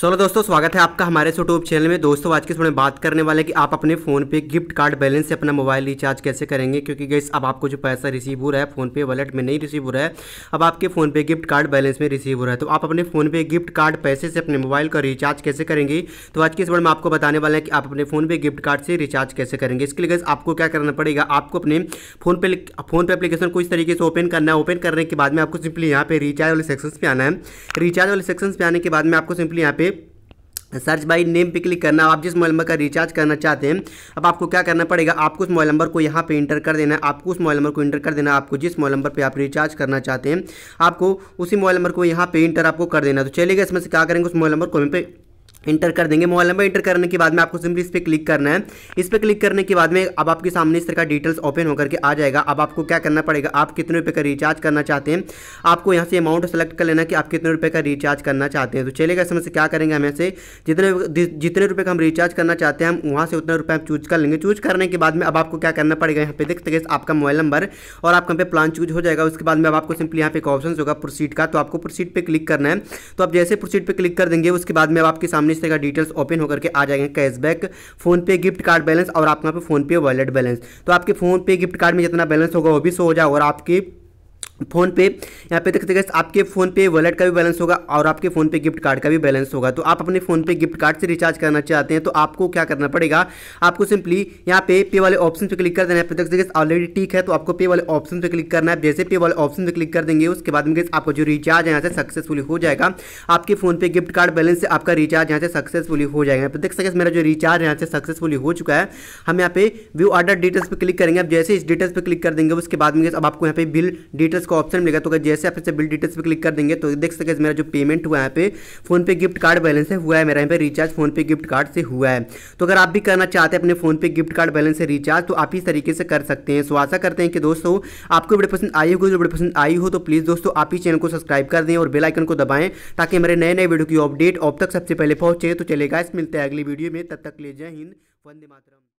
solo दोस्तों स्वागत है आपका हमारे यूट्यूब चैनल में दोस्तों आज के इस बात करने वाले कि आप अपने फ़ोन पे गिफ्ट कार्ड बैलेंस से अपना मोबाइल रिचार्ज कैसे करेंगे क्योंकि गैस अब आपको जो पैसा रिसीव हो रहा है फ़ोन पे वॉलेट में नहीं रिसीव हो रहा है अब आपके फ़ोन पे गिफ्ट कार्ड बैलेंस में रिसीव हो रहा है तो आप अपने फ़ोन पे गिफ्ट कार्ड पैसे से अपने मोबाइल का रिचार्ज कैसे करेंगे तो आज के इस में आपको बताने वाला है कि आप अपने फ़ोन पे गिफ्ट कार्ड से रिचार्ज कैसे करेंगे इसके लिए गैस आपको क्या करना पड़ेगा आपको अपने फ़ोन पे फ़ोन पे एप्लीकेशन को इस तरीके से ओपन करना है ओपन करने के बाद में आपको सिंपली यहाँ पे रिचार्ज वाले सेक्शन पर आना है रिचार्ज वाले सेक्शन पर आने के बाद में आपको सिंपली यहाँ पे सर्च बाई नेम पे क्लिक करना आप जिस मोबाइल नंबर का रिचार्ज करना चाहते हैं अब आपको क्या करना पड़ेगा आपको उस मोबाइल नंबर को यहाँ पे इंटर कर देना है आपको उस मोबाइल नंबर को इंटर कर देना है आपको जिस मोबाइल नंबर पे आप रिचार्ज करना चाहते हैं आपको उसी मोबाइल नंबर को यहाँ पे इंटर आपको कर देना तो चलेगा इसमें से क्या करेंगे उस मोबाइल नंबर को पे इंटर कर देंगे मोबाइल नंबर इंटर करने के बाद में आपको सिंपली इस पर क्लिक करना है इस पर क्लिक करने के बाद में अब आपके सामने इस तरह का डिटेल्स ओपन होकर के आ जाएगा अब आपको क्या करना पड़ेगा आप कितने रुपये का रिचार्ज करना चाहते हैं आपको यहाँ से अमाउंट सेलेक्ट कर लेना कि आप कितने रुपये का रिचार्ज करना चाहते हैं तो चलेगा इसमें से क्या करेंगे हमें से जितने जितने रुपये का हम रिचार्ज करना चाहते हैं हम वहाँ से उतना रुपये हम चूज कर लेंगे चूज करने के बाद में अब आपको क्या करना पड़ेगा यहाँ पे देख सकते आपका मोबाइल नंबर और आपका पे प्लान चूज हो जाएगा उसके बाद में अब आपको सिंपली यहाँ पे एक ऑप्शन होगा प्रोसीड का तो आपको प्रोसीड पर क्लिक करना है तो आप जैसे प्रोसीड पर क्लिक कर देंगे उसके बाद में अब आपके सामने इस तरह का डिटेल्स ओपन होकर के आ जाएंगे cashback PhonePe gift card balance और आपके यहाँ पे फोनपे वॉलेट बैलेंस तो आपके फोनपे गिफ्ट कार्ड में जितना बैलेंस होगा वो भी शो हो जाएगा और आपकी फोन पे यहाँ पे देखते हैं आपके फोन पे वॉलेट का भी बैलेंस होगा और आपके फोन पे गिफ्ट कार्ड का भी बैलेंस होगा तो आप अपने फोन पे गिफ्ट कार्ड से रिचार्ज करना चाहते हैं तो आपको क्या करना पड़ेगा आपको सिंपली यहाँ पे पे वाले ऑप्शन पे क्लिक कर देना है देखते ऑलरेडी ठीक है तो आपको पे वाले ऑप्शन पे क्लिक करना है जैसे पे वाले ऑप्शन पे क्लिक कर देंगे उसके बाद में आपको जो रिचार्ज यहाँ से सक्सेसफुली हो जाएगा आपके phone PhonePe gift card balance से आपका रिचार्ज यहाँ से सक्सेसफुल हो जाएगा देख सकते मेरा जो रिचार्ज यहाँ से सक्सेसफुल हो चुका है हम यहाँ पे व्यू ऑर्डर डिटेल्स पर क्लिक करेंगे अब जैसे इस डिटेल्स पर क्लिक कर देंगे उसके बाद में आपको यहाँ पे बिल डिटेल्स का ऑप्शन मिलेगा तो अगर जैसे आप इसे बिल डिटेल्स पर क्लिक कर देंगे तो देख सकते मेरा जो पेमेंट हुआ है यहाँ पे phone PhonePe gift card balance से हुआ है मेरा यहाँ पे recharge PhonePe gift card से हुआ है तो अगर आप भी करना चाहते हैं अपने PhonePe gift card balance से रिचार्ज तो आप इस तरीके से कर सकते हैं सो आशा करते हैं कि दोस्तों आपको वीडियो पसंद आई होगी जो वीडियो पसंद आई हो तो प्लीज़ दोस्तों आप इस चैनल को सब्सक्राइब कर दें और बेलाइकन को दबाएँ ताकि मेरे नए नए वीडियो की अपडेट अब तक सबसे पहले पहुँचे तो चलेगा इस मिलते हैं अगली वीडियो में तब तक ले जाए हिंद वंदे मातरम